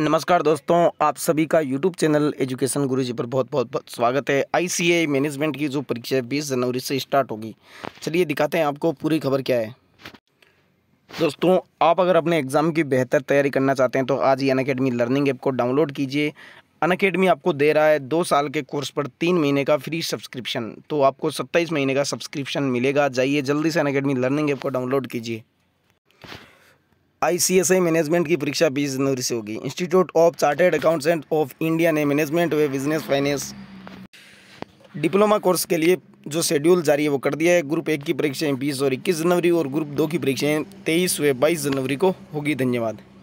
नमस्कार दोस्तों आप सभी का यूट्यूब चैनल एजुकेशन गुरुजी पर बहुत बहुत बहुत स्वागत है आई मैनेजमेंट की जो परीक्षा है बीस जनवरी से स्टार्ट होगी चलिए दिखाते हैं आपको पूरी खबर क्या है दोस्तों आप अगर अपने एग्ज़ाम की बेहतर तैयारी करना चाहते हैं तो आज ही अन लर्निंग ऐप को डाउनलोड कीजिए अन अकेडमी आपको दे रहा है दो साल के कोर्स पर तीन महीने का फ्री सब्सक्रिप्शन तो आपको सत्ताईस महीने का सब्सक्रिप्शन मिलेगा जाइए जल्दी से अन अकेडमी लर्निंग ऐप को डाउनलोड कीजिए आईसीएसआई मैनेजमेंट की परीक्षा बीस जनवरी से होगी institute of chartered accountant of India ने मैनेजमेंट व बिजनेस फाइनेंस डिप्लोमा कोर्स के लिए जो शेड्यूल जारी है वो कर दिया है ग्रुप एक की परीक्षाएं बीस और इक्कीस जनवरी और ग्रुप दो की परीक्षाएं तेईस व बाईस जनवरी को होगी धन्यवाद